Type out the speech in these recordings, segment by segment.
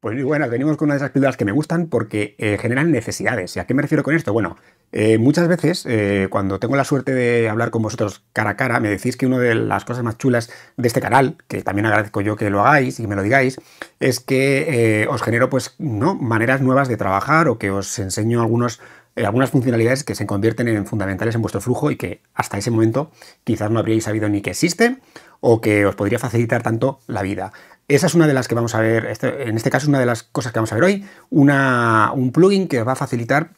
Pues bueno, venimos con una de esas que me gustan porque eh, generan necesidades. ¿Y a qué me refiero con esto? Bueno, eh, muchas veces eh, cuando tengo la suerte de hablar con vosotros cara a cara, me decís que una de las cosas más chulas de este canal, que también agradezco yo que lo hagáis y que me lo digáis, es que os genero pues ¿no? maneras nuevas de trabajar o que os enseño algunos algunas funcionalidades que se convierten en fundamentales en vuestro flujo y que hasta ese momento quizás no habríais sabido ni que existen o que os podría facilitar tanto la vida. Esa es una de las que vamos a ver, este, en este caso una de las cosas que vamos a ver hoy, un plugin que os va a facilitar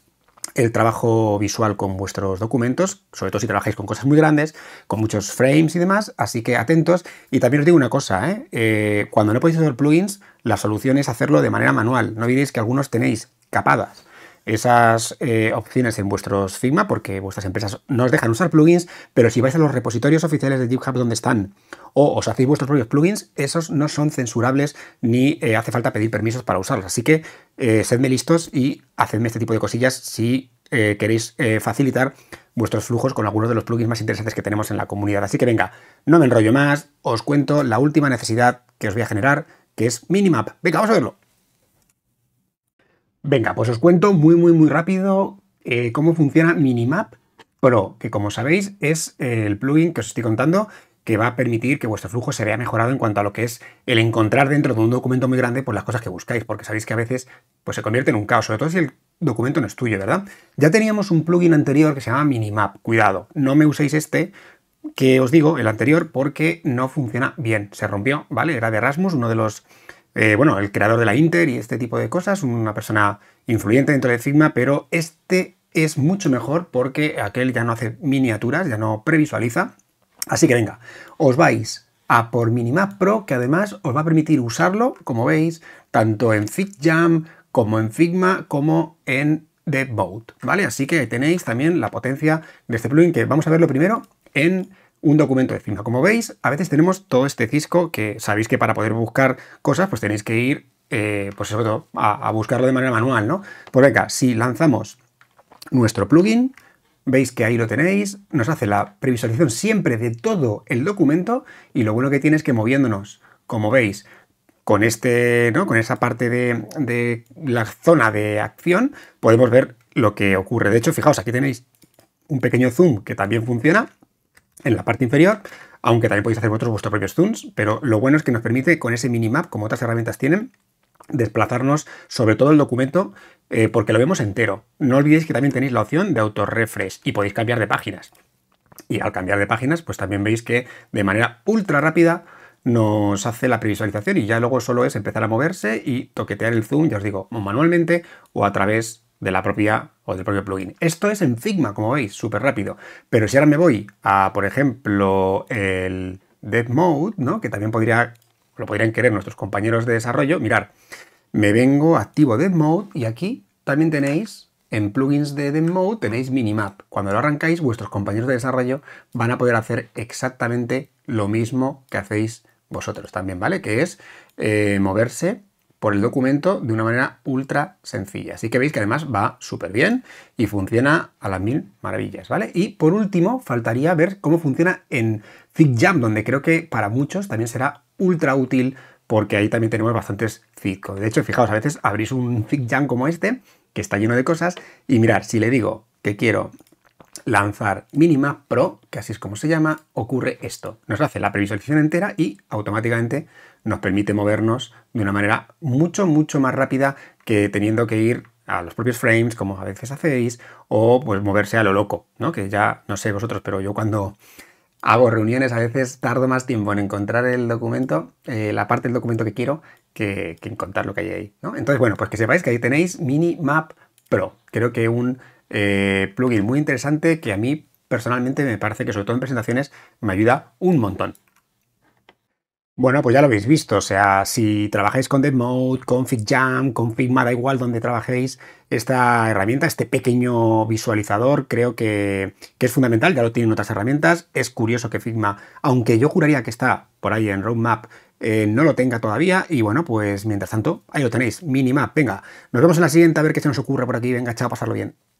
el trabajo visual con vuestros documentos, sobre todo si trabajáis con cosas muy grandes, con muchos frames y demás, así que atentos. Y también os digo una cosa, ¿eh? Eh, cuando no podéis hacer plugins, la solución es hacerlo de manera manual. No olvidéis que algunos tenéis capadas esas eh, opciones en vuestros Figma, porque vuestras empresas no os dejan usar plugins, pero si vais a los repositorios oficiales de GitHub donde están o os hacéis vuestros propios plugins, esos no son censurables ni eh, hace falta pedir permisos para usarlos. Así que eh, sedme listos y hacedme este tipo de cosillas si queréis facilitar vuestros flujos con algunos de los plugins más interesantes que tenemos en la comunidad. Así que venga, no me enrollo más, os cuento la última necesidad que os voy a generar, que es Minimap. Venga, vamos a verlo. Venga, pues os cuento muy, muy, muy rápido eh, cómo funciona Minimap Pro, que como sabéis es eh, el plugin que os estoy contando que va a permitir que vuestro flujo se vea mejorado en cuanto a lo que es el encontrar dentro de un documento muy grande por pues, las cosas que buscáis, porque sabéis que a veces pues, se convierte en un caos, sobre todo si el documento no es tuyo, ¿verdad? Ya teníamos un plugin anterior que se llama Minimap, cuidado, no me uséis este, que os digo, el anterior, porque no funciona bien, se rompió, ¿vale? Era de Erasmus, uno de los eh, bueno, el creador de la Inter y este tipo de cosas, una persona influyente dentro de Figma, pero este es mucho mejor porque aquel ya no hace miniaturas, ya no previsualiza. Así que venga, os vais a por Minimap Pro, que además os va a permitir usarlo, como veis, tanto en Jam como en Figma, como en The Boat, ¿vale? Así que tenéis también la potencia de este plugin, que vamos a verlo primero en un documento de firma. Como veis, a veces tenemos todo este cisco que sabéis que para poder buscar cosas, pues tenéis que ir, eh, pues sobre a, buscarlo de manera manual, ¿no? Pues venga, si lanzamos nuestro plugin, veis que ahí lo tenéis, nos hace la previsualización siempre de todo el documento y lo bueno que tiene es que moviéndonos, como veis, con, este, ¿no? con esa parte de, de la zona de acción, podemos ver lo que ocurre. De hecho, fijaos, aquí tenéis un pequeño zoom que también funciona en la parte inferior, aunque también podéis hacer vosotros vuestros propios zooms, pero lo bueno es que nos permite con ese minimap, como otras herramientas tienen, desplazarnos sobre todo el documento eh, porque lo vemos entero. No olvidéis que también tenéis la opción de autorrefresh y podéis cambiar de páginas. Y al cambiar de páginas, pues también veis que de manera ultra rápida nos hace la previsualización y ya luego solo es empezar a moverse y toquetear el zoom, ya os digo, manualmente o a través de la propia o del propio plugin. Esto es en Figma, como veis, súper rápido. Pero si ahora me voy a, por ejemplo, el dead Mode, ¿no? que también podría, lo podrían querer nuestros compañeros de desarrollo, mirar, me vengo, activo dead Mode y aquí también tenéis en plugins de dead Mode, tenéis Minimap. Cuando lo arrancáis, vuestros compañeros de desarrollo van a poder hacer exactamente lo mismo que hacéis vosotros también, ¿vale? Que es eh, moverse por el documento de una manera ultra sencilla. Así que veis que además va súper bien y funciona a las mil maravillas, ¿vale? Y por último, faltaría ver cómo funciona en jam donde creo que para muchos también será ultra útil porque ahí también tenemos bastantes Fitco. De hecho, fijaos, a veces abrís un jam como este, que está lleno de cosas, y mirar, si le digo que quiero lanzar Minimap pro, que así es como se llama, ocurre esto. Nos hace la previsualización entera y automáticamente nos permite movernos de una manera mucho, mucho más rápida que teniendo que ir a los propios frames, como a veces hacéis, o pues moverse a lo loco, ¿no? Que ya, no sé vosotros, pero yo cuando hago reuniones a veces tardo más tiempo en encontrar el documento, eh, la parte del documento que quiero, que, que contar lo que hay ahí, ¿no? Entonces, bueno, pues que sepáis que ahí tenéis Minimap Pro. Creo que un eh, plugin muy interesante que a mí personalmente me parece que sobre todo en presentaciones me ayuda un montón. Bueno, pues ya lo habéis visto, o sea, si trabajáis con DevMode con FigJam, con Figma, da igual donde trabajéis, esta herramienta, este pequeño visualizador, creo que, es fundamental, ya lo tienen otras herramientas, es curioso que Figma, aunque yo juraría que está por ahí en Roadmap, eh, no lo tenga todavía y bueno, pues mientras tanto, ahí lo tenéis, Minimap, venga, nos vemos en la siguiente a ver qué se nos ocurre por aquí, venga, chao, pasarlo bien.